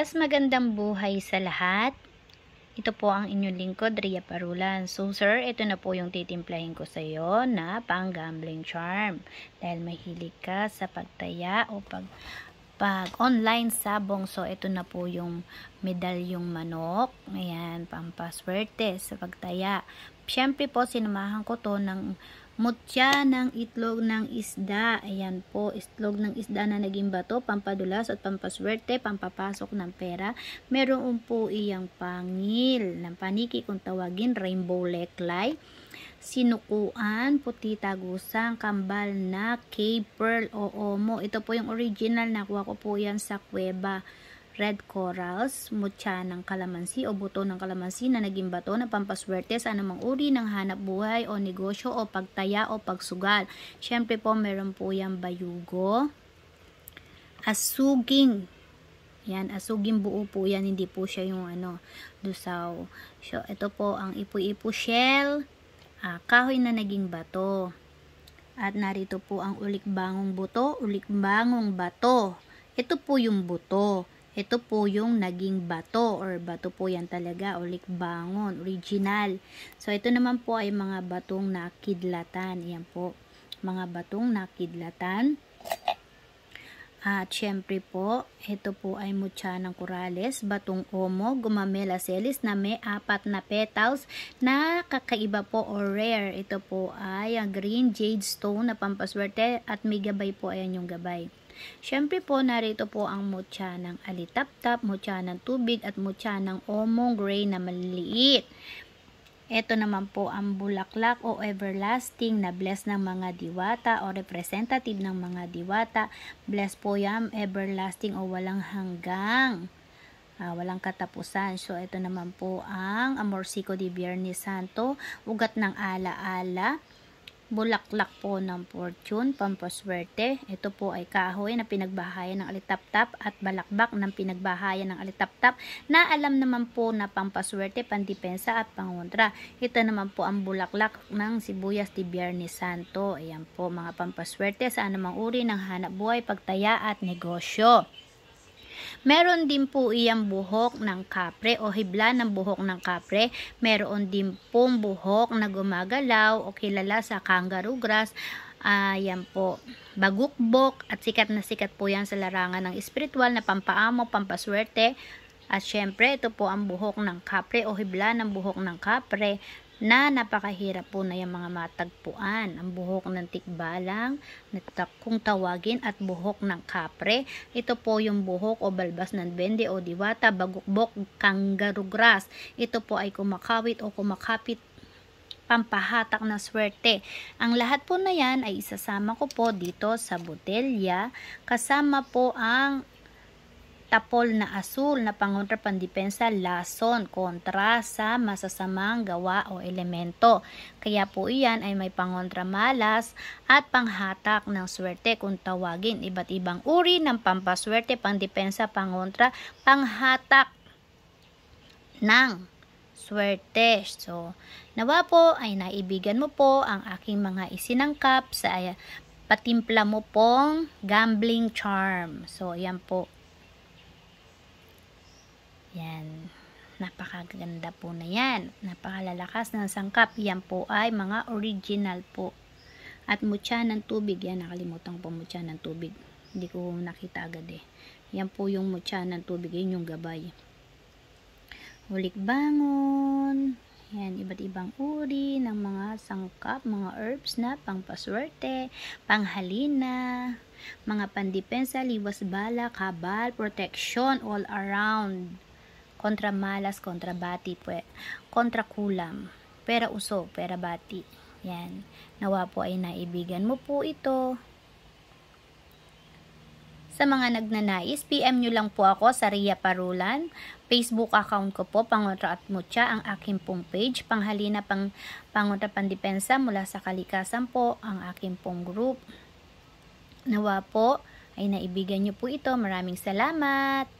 Mas magandang buhay sa lahat. Ito po ang inyong lingkod, Ria Parulan. So sir, ito na po yung titimplahin ko sa iyo na pang gambling charm. Dahil mahilig ka sa pagtaya o pag pag online sabong. So, ito na po yung medalyong manok. Ayan, pampaswerte sa pagtaya. Siyempre po, sinamahan ko to ng mutya ng itlog ng isda. Ayan po, itlog ng isda na naging bato, pampadulas at pampaswerte, pampapasok ng pera. Meron po iyang pangil ng paniki kung tawagin rainbow leklay. Sinukuan, puti tagusang, kambal na, cave pearl o omo. Ito po yung original, nakuha ko po yan sa kweba red corals, mutya ng kalamansi o buto ng kalamansi na naging bato na pampaswerte sa anumang uri ng hanap buhay o negosyo o pagtaya o pagsugal. Siyempre po, meron po yung bayugo. Asuging. Yan, asuging buo po yan. Hindi po siya yung ano, dusaw. So, ito po ang ipu-ipu shell. Ah, kahoy na naging bato. At narito po ang ulikbangong buto, ulikbangong bato. Ito po yung buto ito po yung naging bato or bato po yan talaga o likbangon, original. So ito naman po ay mga batong nakidlatan. Ayan po, mga batong nakidlatan. At syempre po, ito po ay mutya ng corales, batong omo, gumamela selis na may apat na petals na kakaiba po or rare. Ito po ay ang green jade stone na pampaswerte at may gabay po ayan yung gabay. Siyempre po, narito po ang mutya ng alitaptap, mutya ng tubig at mutya ng omong gray na maliliit. Ito naman po ang bulaklak o everlasting na bless ng mga diwata o representative ng mga diwata. Bless po yan, everlasting o walang hanggang. Uh, walang katapusan. So, ito naman po ang Amorsico de Viernes Santo, ugat ng alaala. -ala bulaklak po ng fortune, pampaswerte. Ito po ay kahoy na pinagbahayan ng alitaptap at balakbak ng pinagbahayan ng alitaptap na alam naman po na pampaswerte, pandipensa at pangontra. Ito naman po ang bulaklak ng sibuyas di Biyernes Santo. Ayan po mga pampaswerte sa anumang uri ng hanap buhay, pagtaya at negosyo. Meron din po iyang buhok ng kapre o hibla ng buhok ng kapre. Meron din pong buhok na gumagalaw o kilala sa kangaroo grass. Ayan uh, po, bagukbok at sikat na sikat po yan sa larangan ng spiritual na pampaamo, pampaswerte. At syempre, ito po ang buhok ng kapre o hibla ng buhok ng kapre na napakahirap po na yung mga matagpuan. Ang buhok ng tikbalang, kung tawagin, at buhok ng kapre. Ito po yung buhok o balbas ng bende o diwata, bagukbok, kangaroo grass. Ito po ay kumakawit o kumakapit pampahatak na swerte. Ang lahat po na yan ay isasama ko po dito sa botelya kasama po ang tapol na asul na pangontra pandepensa lason kontra sa masasamang gawa o elemento. Kaya po iyan ay may pangontra malas at panghatak ng swerte kung tawagin iba't ibang uri ng pampaswerte, pandepensa, pangontra, panghatak ng swerte. So, nawa po ay naibigan mo po ang aking mga isinangkap sa patimpla mo pong gambling charm. So, yan po. Yan. Napakaganda po na yan. Napakalalakas ng sangkap. Yan po ay mga original po. At mutya ng tubig. Yan, nakalimutan ko po mutya ng tubig. Hindi ko nakita agad eh. Yan po yung mutya ng tubig. Yan yung gabay. Ulik bangon. Yan, iba't ibang uri ng mga sangkap, mga herbs na pangpaswerte, panghalina, mga pandepensa, liwas bala, kabal, protection all around kontra malas, kontra bati, pwe, kontra kulam, pera uso, pera bati. Yan. Nawa po ay naibigan mo po ito. Sa mga nagnanais, PM nyo lang po ako sa Ria Parulan. Facebook account ko po, Pangontra at Mutya, ang aking pong page. Panghalina pang, Pangontra Pandipensa mula sa Kalikasan po, ang aking pong group. Nawa po, ay naibigan nyo po ito. Maraming salamat!